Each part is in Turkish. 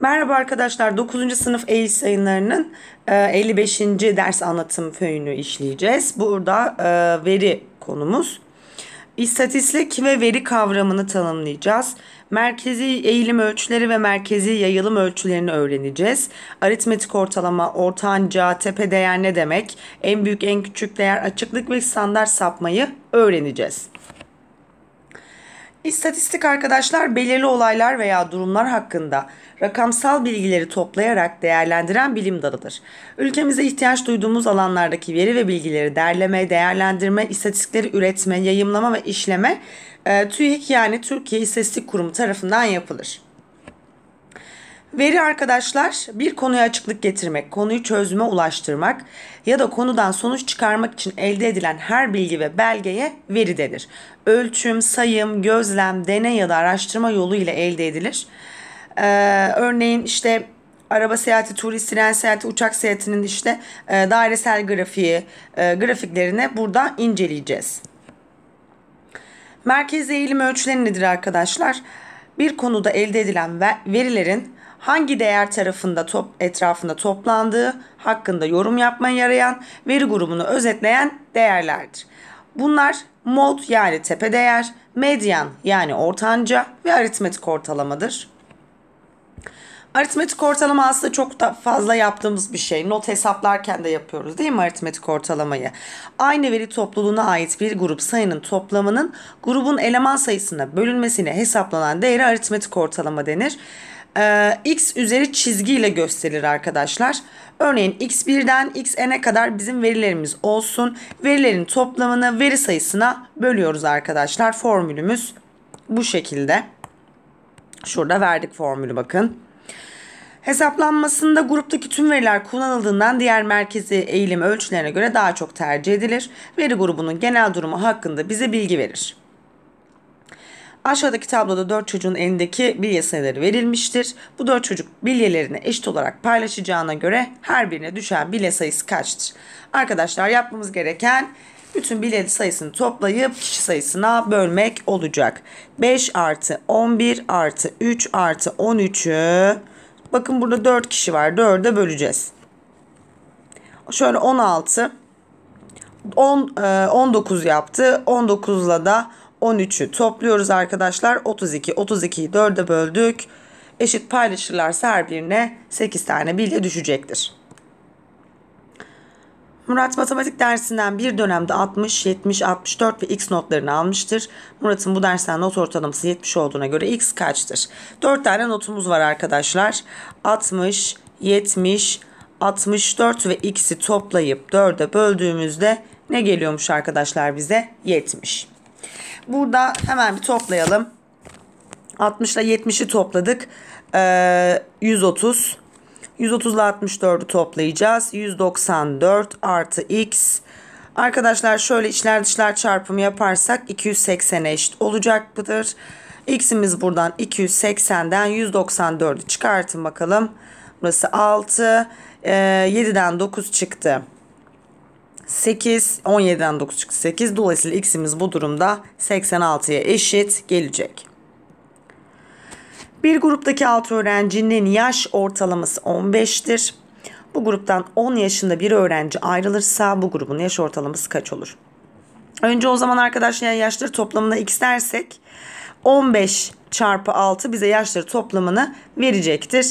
Merhaba arkadaşlar 9. sınıf Eylül sayınlarının 55. E, ders anlatım föyünü işleyeceğiz. Burada e, veri konumuz. İstatistik ve veri kavramını tanımlayacağız. Merkezi eğilim ölçüleri ve merkezi yayılım ölçülerini öğreneceğiz. Aritmetik ortalama, ortanca, tepe değer ne demek, en büyük en küçük değer, açıklık ve standart sapmayı öğreneceğiz. İstatistik arkadaşlar belirli olaylar veya durumlar hakkında rakamsal bilgileri toplayarak değerlendiren bilim dalıdır. Ülkemize ihtiyaç duyduğumuz alanlardaki veri ve bilgileri derleme, değerlendirme, istatistikleri üretme, yayımlama ve işleme e, TÜİK yani Türkiye İstatistik Kurumu tarafından yapılır. Veri arkadaşlar bir konuya açıklık getirmek, konuyu çözüme ulaştırmak ya da konudan sonuç çıkarmak için elde edilen her bilgi ve belgeye veri denir. Ölçüm, sayım, gözlem, deney ya da araştırma yolu ile elde edilir. Ee, örneğin işte araba seyahati, turist, tren seyahati, uçak seyahatinin işte e, dairesel grafiği, e, grafiklerini burada inceleyeceğiz. Merkez eğilim ölçüleri nedir arkadaşlar? Bir konuda elde edilen verilerin hangi değer tarafında top, etrafında toplandığı hakkında yorum yapmaya yarayan veri grubunu özetleyen değerlerdir. Bunlar mod yani tepe değer, median yani ortanca ve aritmetik ortalamadır. Aritmetik ortalama aslında çok da fazla yaptığımız bir şey. Not hesaplarken de yapıyoruz değil mi aritmetik ortalamayı? Aynı veri topluluğuna ait bir grup sayının toplamının grubun eleman sayısına bölünmesine hesaplanan değeri aritmetik ortalama denir e, x üzeri çizgiyle gösterilir arkadaşlar. Örneğin x1'den xn'e kadar bizim verilerimiz olsun. Verilerin toplamını veri sayısına bölüyoruz arkadaşlar. Formülümüz bu şekilde. Şurada verdik formülü bakın. Hesaplanmasında gruptaki tüm veriler kullanıldığından diğer merkezi eğilim ölçülerine göre daha çok tercih edilir. Veri grubunun genel durumu hakkında bize bilgi verir. Aşağıdaki tabloda 4 çocuğun elindeki bilye sayıları verilmiştir. Bu 4 çocuk bilyelerini eşit olarak paylaşacağına göre her birine düşen bilye sayısı kaçtır? Arkadaşlar yapmamız gereken bütün bilye sayısını toplayıp kişi sayısına bölmek olacak. 5 artı 11 artı 3 artı 13'ü bakın burada 4 kişi var 4'e böleceğiz. Şöyle 16 10, 19 yaptı. 19'la da 13'ü topluyoruz arkadaşlar. 32, 32'yi 4'e böldük. Eşit paylaşırlarsa her birine 8 tane bilye düşecektir. Murat matematik dersinden bir dönemde 60, 70, 64 ve x notlarını almıştır. Murat'ın bu dersten not ortalaması 70 olduğuna göre x kaçtır? 4 tane notumuz var arkadaşlar. 60, 70, 64 ve x'i toplayıp 4'e böldüğümüzde ne geliyormuş arkadaşlar bize? 70. Burada hemen bir toplayalım. 60 ile 70'i topladık. Ee, 130. 130 ile 64'ü toplayacağız. 194 artı x. Arkadaşlar şöyle içler dışlar çarpımı yaparsak 280 eşit olacak mıdır? X'imiz buradan 280'den 194'ü çıkartın bakalım. Burası 6. Ee, 7'den 9 çıktı. 8, 17'den 9 çıktı 8. Dolayısıyla x'imiz bu durumda 86'ya eşit gelecek. Bir gruptaki 6 öğrencinin yaş ortalaması 15'tir. Bu gruptan 10 yaşında bir öğrenci ayrılırsa bu grubun yaş ortalaması kaç olur? Önce o zaman arkadaşlar yaşları toplamına x dersek 15 çarpı 6 bize yaşları toplamını verecektir.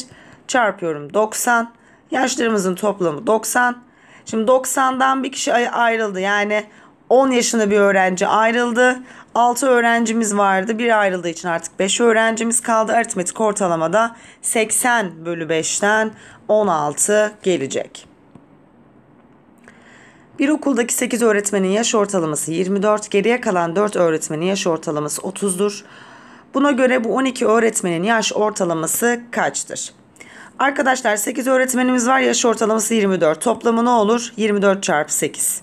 Çarpıyorum 90. Yaşlarımızın toplamı 90. Şimdi 90'dan bir kişi ayrıldı. Yani 10 yaşında bir öğrenci ayrıldı. 6 öğrencimiz vardı. Bir ayrıldığı için artık 5 öğrencimiz kaldı. Aritmetik ortalamada 80 bölü 5'ten 16 gelecek. Bir okuldaki 8 öğretmenin yaş ortalaması 24, geriye kalan 4 öğretmenin yaş ortalaması 30'dur. Buna göre bu 12 öğretmenin yaş ortalaması kaçtır? Arkadaşlar 8 öğretmenimiz var. Yaş ortalaması 24. Toplamı ne olur? 24 çarpı 8.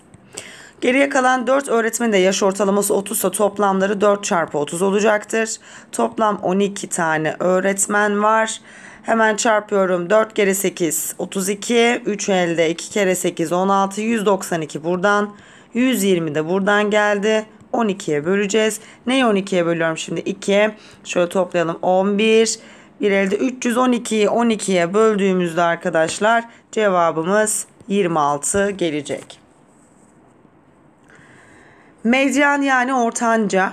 Geriye kalan 4 öğretmenin de yaş ortalaması 30 ise toplamları 4 çarpı 30 olacaktır. Toplam 12 tane öğretmen var. Hemen çarpıyorum. 4 kere 8 32. 3 elde 2 kere 8 16. 192 buradan. 120 de buradan geldi. 12'ye böleceğiz. Neyi 12'ye bölüyorum şimdi? 2. Şöyle toplayalım. 11. 11. Bir elde 312'yi 12'ye böldüğümüzde arkadaşlar cevabımız 26 gelecek. Medyan yani ortanca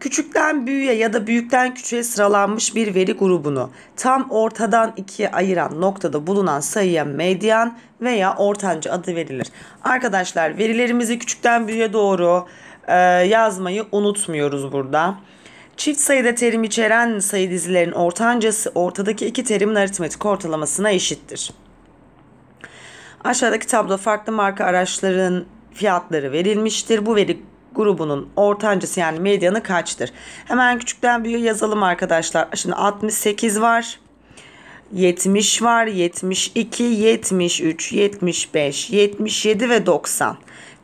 Küçükten büyüğe ya da büyükten küçüğe sıralanmış bir veri grubunu tam ortadan ikiye ayıran noktada bulunan sayıya medyan veya ortanca adı verilir. Arkadaşlar verilerimizi küçükten büyüğe doğru yazmayı unutmuyoruz burada. Çift sayıda terim içeren sayı dizilerin ortancası ortadaki iki terimin aritmetik ortalamasına eşittir. Aşağıdaki tablo farklı marka araçların fiyatları verilmiştir. Bu veri grubunun ortancası yani medyanı kaçtır? Hemen küçükten büyüğe yazalım arkadaşlar. Şimdi 68 var. 70 var, 72, 73, 75, 77 ve 90.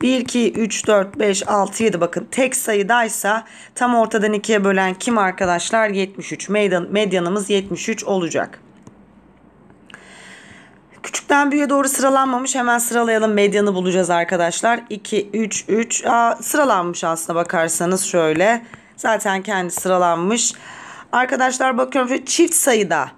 1, 2, 3, 4, 5, 6, 7 bakın tek sayıdaysa tam ortadan ikiye bölen kim arkadaşlar? 73. medyan medyanımız 73 olacak. Küçükten büyüğe doğru sıralanmamış. Hemen sıralayalım. Medyanı bulacağız arkadaşlar. 2, 3, 3. Aa, sıralanmış aslına bakarsanız şöyle. Zaten kendi sıralanmış. Arkadaşlar bakıyorum şöyle çift sayıda.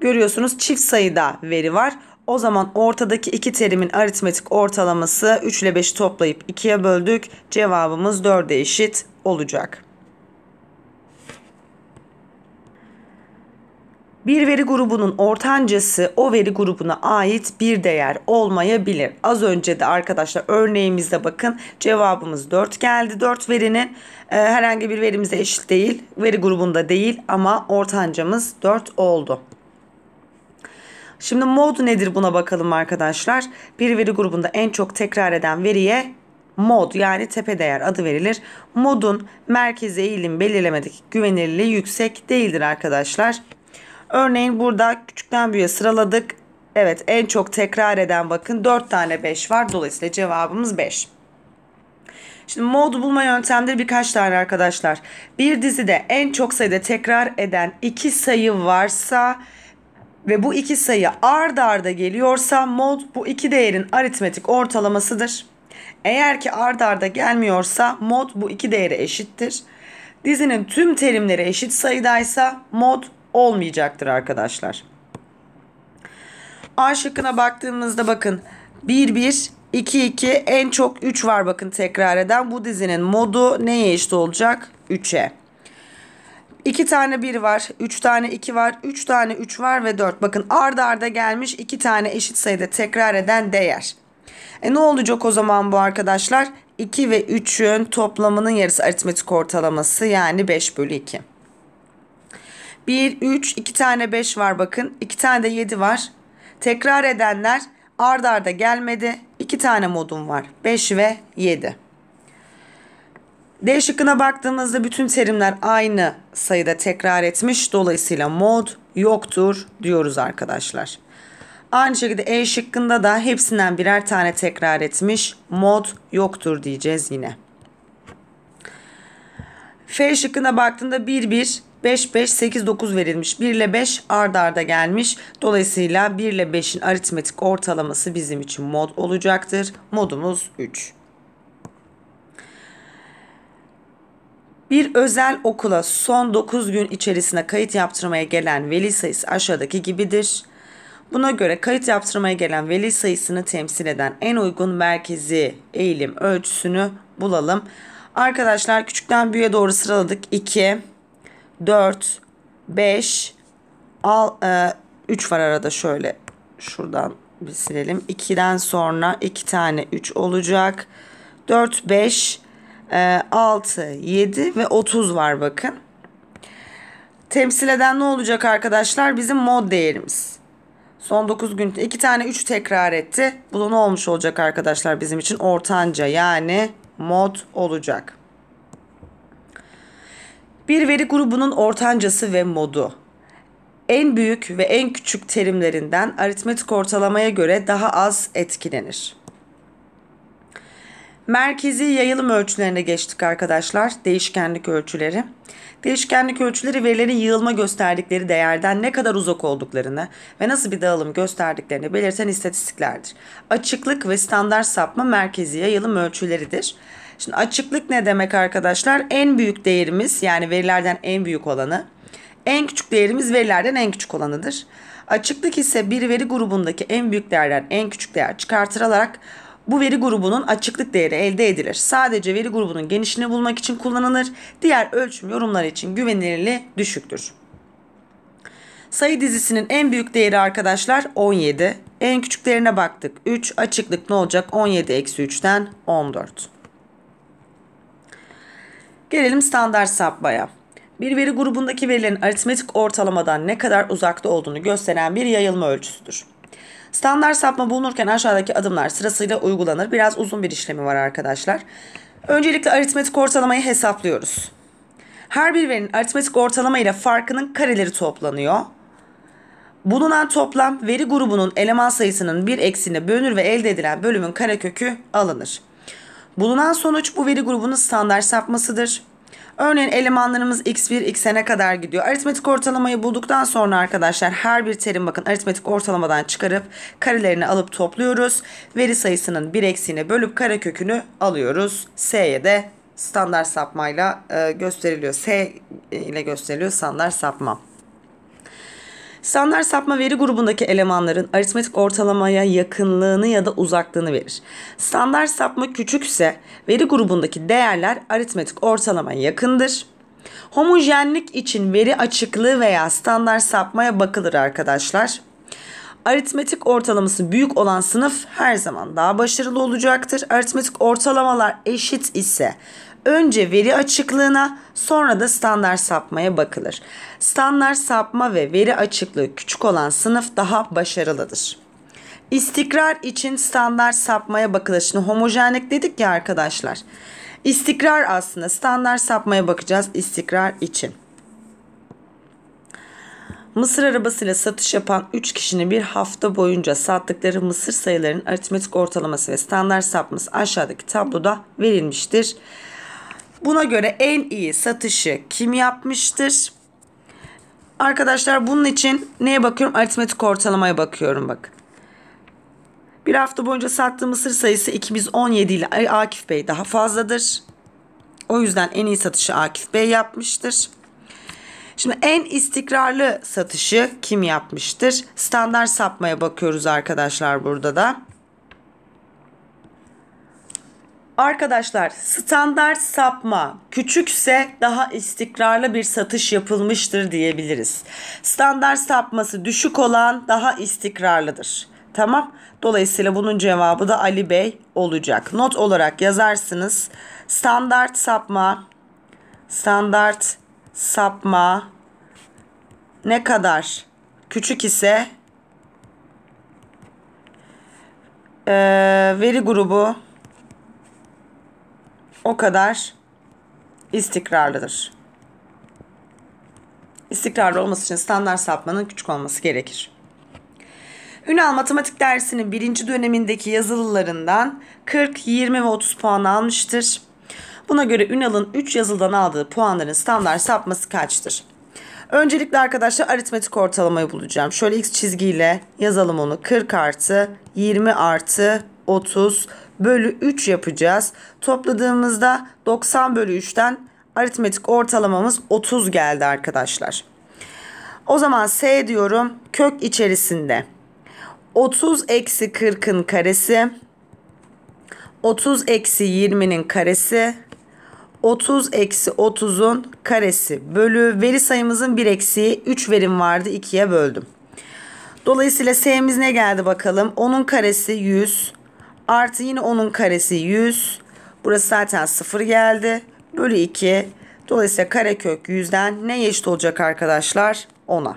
Görüyorsunuz çift sayıda veri var. O zaman ortadaki iki terimin aritmetik ortalaması 3 ile 5'i toplayıp 2'ye böldük. Cevabımız 4'e eşit olacak. Bir veri grubunun ortancası o veri grubuna ait bir değer olmayabilir. Az önce de arkadaşlar örneğimizde bakın cevabımız 4 geldi. 4 verinin e, herhangi bir verimize eşit değil. Veri grubunda değil ama ortancamız 4 oldu. Şimdi mod nedir buna bakalım arkadaşlar. Bir veri grubunda en çok tekrar eden veriye mod yani tepe değer adı verilir. Modun merkeze eğilim belirlemedeki güvenilirliği yüksek değildir arkadaşlar. Örneğin burada küçükten büyüğe sıraladık. Evet en çok tekrar eden bakın 4 tane 5 var. Dolayısıyla cevabımız 5. Şimdi mod bulma yöntemleri birkaç tane arkadaşlar. Bir dizide en çok sayıda tekrar eden iki sayı varsa ve bu iki sayı ard arda geliyorsa mod bu iki değerin aritmetik ortalamasıdır. Eğer ki ard arda gelmiyorsa mod bu iki değere eşittir. Dizinin tüm terimleri eşit sayıdaysa mod olmayacaktır arkadaşlar. A şıkkına baktığımızda bakın 1 1 2 2 en çok 3 var bakın tekrar eden bu dizinin modu neye eşit olacak? 3'e. 2 tane 1 var. 3 tane 2 var. 3 tane 3 var ve 4. Bakın arda arda gelmiş 2 tane eşit sayıda tekrar eden değer. E ne olacak o zaman bu arkadaşlar? 2 ve 3'ün toplamının yarısı aritmetik ortalaması yani 5 bölü 2. 1, 3, 2 tane 5 var bakın. 2 tane de 7 var. Tekrar edenler arda arda gelmedi. 2 tane modum var. 5 ve 7. D şıkkına baktığımızda bütün terimler aynı sayıda tekrar etmiş. Dolayısıyla mod yoktur diyoruz arkadaşlar. Aynı şekilde E şıkkında da hepsinden birer tane tekrar etmiş. Mod yoktur diyeceğiz yine. F şıkkına baktığında 1 1 5 5 8 9 verilmiş. 1 ile 5 ard arda gelmiş. Dolayısıyla 1 ile 5'in aritmetik ortalaması bizim için mod olacaktır. Modumuz 3. Bir özel okula son 9 gün içerisinde kayıt yaptırmaya gelen veli sayısı aşağıdaki gibidir. Buna göre kayıt yaptırmaya gelen veli sayısını temsil eden en uygun merkezi eğilim ölçüsünü bulalım. Arkadaşlar küçükten büyüğe doğru sıraladık. 2, 4, 5, 3 var arada şöyle şuradan bir silelim. 2'den sonra 2 tane 3 olacak. 4, 5, 6, ee, 7 ve 30 var bakın. Temsil eden ne olacak arkadaşlar? Bizim mod değerimiz. Son 9 gün 2 tane 3 tekrar etti. Bu da ne olmuş olacak arkadaşlar bizim için? Ortanca yani mod olacak. Bir veri grubunun ortancası ve modu. En büyük ve en küçük terimlerinden aritmetik ortalamaya göre daha az etkilenir. Merkezi yayılım ölçülerine geçtik arkadaşlar. Değişkenlik ölçüleri. Değişkenlik ölçüleri verilerin yığılma gösterdikleri değerden ne kadar uzak olduklarını ve nasıl bir dağılım gösterdiklerini belirten istatistiklerdir. Açıklık ve standart sapma merkezi yayılım ölçüleridir. Şimdi açıklık ne demek arkadaşlar? En büyük değerimiz yani verilerden en büyük olanı. En küçük değerimiz verilerden en küçük olanıdır. Açıklık ise bir veri grubundaki en büyük değerden en küçük değer çıkartılarak bu veri grubunun açıklık değeri elde edilir. Sadece veri grubunun genişliğini bulmak için kullanılır. Diğer ölçüm yorumları için güvenilirliği düşüktür. Sayı dizisinin en büyük değeri arkadaşlar 17. En küçük değerine baktık. 3 açıklık ne olacak? 17 eksi 3'ten 14. Gelelim standart sapmaya. Bir veri grubundaki verilerin aritmetik ortalamadan ne kadar uzakta olduğunu gösteren bir yayılma ölçüsüdür. Standart sapma bulunurken aşağıdaki adımlar sırasıyla uygulanır. Biraz uzun bir işlemi var arkadaşlar. Öncelikle aritmetik ortalamayı hesaplıyoruz. Her bir verinin aritmetik ortalama ile farkının kareleri toplanıyor. Bulunan toplam veri grubunun eleman sayısının bir eksiğine bölünür ve elde edilen bölümün karekökü alınır. Bulunan sonuç bu veri grubunun standart sapmasıdır. Örneğin elemanlarımız x1, xn'e kadar gidiyor. Aritmetik ortalamayı bulduktan sonra arkadaşlar her bir terim bakın aritmetik ortalamadan çıkarıp karelerini alıp topluyoruz. Veri sayısının bir eksiğine bölüp kare kökünü alıyoruz. S'ye de standart sapmayla e, gösteriliyor. S ile gösteriliyor standart sapma. Standart sapma veri grubundaki elemanların aritmetik ortalamaya yakınlığını ya da uzaklığını verir. Standart sapma küçükse veri grubundaki değerler aritmetik ortalamaya yakındır. Homojenlik için veri açıklığı veya standart sapmaya bakılır arkadaşlar. Aritmetik ortalaması büyük olan sınıf her zaman daha başarılı olacaktır. Aritmetik ortalamalar eşit ise Önce veri açıklığına sonra da standart sapmaya bakılır. Standart sapma ve veri açıklığı küçük olan sınıf daha başarılıdır. İstikrar için standart sapmaya bakılır. Şimdi homojenlik dedik ya arkadaşlar. İstikrar aslında standart sapmaya bakacağız istikrar için. Mısır arabasıyla satış yapan 3 kişinin bir hafta boyunca sattıkları mısır sayılarının aritmetik ortalaması ve standart sapması aşağıdaki tabloda verilmiştir. Buna göre en iyi satışı kim yapmıştır? Arkadaşlar bunun için neye bakıyorum? Aritmetik ortalamaya bakıyorum bak. Bir hafta boyunca sattığım mısır sayısı 2017 ile Akif Bey daha fazladır. O yüzden en iyi satışı Akif Bey yapmıştır. Şimdi en istikrarlı satışı kim yapmıştır? Standart sapmaya bakıyoruz arkadaşlar burada da. Arkadaşlar standart sapma küçükse daha istikrarlı bir satış yapılmıştır diyebiliriz. Standart sapması düşük olan daha istikrarlıdır. Tamam. Dolayısıyla bunun cevabı da Ali Bey olacak. Not olarak yazarsınız. Standart sapma standart sapma ne kadar küçük ise e, veri grubu o kadar istikrarlıdır. İstikrarlı olması için standart sapmanın küçük olması gerekir. Ünal matematik dersinin birinci dönemindeki yazılılarından 40, 20 ve 30 puan almıştır. Buna göre Ünal'ın 3 yazıldan aldığı puanların standart sapması kaçtır? Öncelikle arkadaşlar aritmetik ortalamayı bulacağım. Şöyle x çizgiyle yazalım onu. 40 artı 20 artı 30 bölü 3 yapacağız. Topladığımızda 90 bölü 3'ten aritmetik ortalamamız 30 geldi arkadaşlar. O zaman S diyorum kök içerisinde 30 eksi 40'ın karesi 30 eksi 20'nin karesi 30 eksi 30'un karesi bölü veri sayımızın bir eksiği 3 verim vardı 2'ye böldüm. Dolayısıyla s'miz ne geldi bakalım? 10'un karesi 100. Artı yine onun karesi 100. Burası zaten 0 geldi. Bölü 2. Dolayısıyla karekök 100'den ne eşit olacak arkadaşlar? 10'a.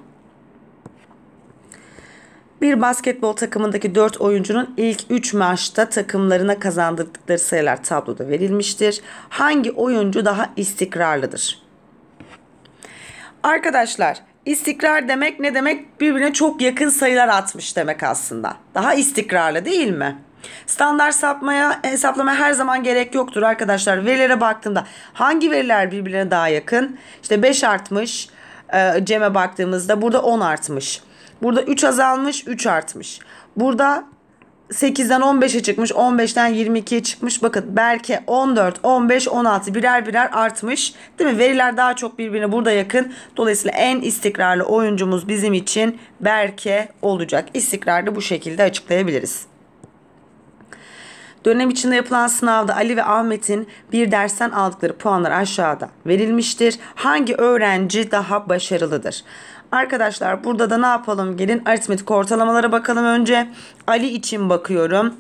Bir basketbol takımındaki 4 oyuncunun ilk 3 maçta takımlarına kazandırdıkları sayılar tabloda verilmiştir. Hangi oyuncu daha istikrarlıdır? Arkadaşlar istikrar demek ne demek? Birbirine çok yakın sayılar atmış demek aslında. Daha istikrarlı değil mi? Standart sapmaya, hesaplama her zaman gerek yoktur arkadaşlar. Verilere baktığımda hangi veriler birbirine daha yakın? İşte 5 artmış. E, Cem'e baktığımızda burada 10 artmış. Burada 3 azalmış, 3 artmış. Burada 8'den 15'e çıkmış. 15'ten 22'ye çıkmış. Bakın belki 14, 15, 16 birer birer artmış. Değil mi? Veriler daha çok birbirine burada yakın. Dolayısıyla en istikrarlı oyuncumuz bizim için Berke olacak. İstikrarlı bu şekilde açıklayabiliriz. Dönem içinde yapılan sınavda Ali ve Ahmet'in bir dersten aldıkları puanlar aşağıda verilmiştir. Hangi öğrenci daha başarılıdır? Arkadaşlar burada da ne yapalım? Gelin aritmetik ortalamalara bakalım önce. Ali için bakıyorum.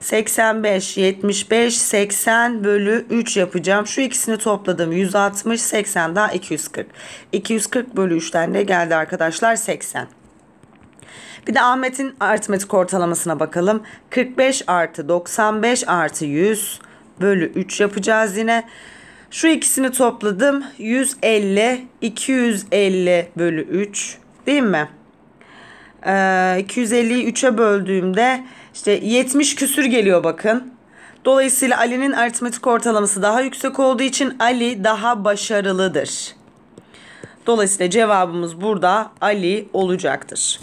85, 75, 80 bölü 3 yapacağım. Şu ikisini topladım. 160, 80 daha 240. 240 bölü 3'ten ne geldi arkadaşlar? 80. Bir de Ahmet'in aritmetik ortalamasına bakalım. 45 artı 95 artı 100 bölü 3 yapacağız yine. Şu ikisini topladım. 150, 250 bölü 3 değil mi? Ee, 250'yi 3'e böldüğümde işte 70 küsür geliyor bakın. Dolayısıyla Ali'nin aritmetik ortalaması daha yüksek olduğu için Ali daha başarılıdır. Dolayısıyla cevabımız burada Ali olacaktır.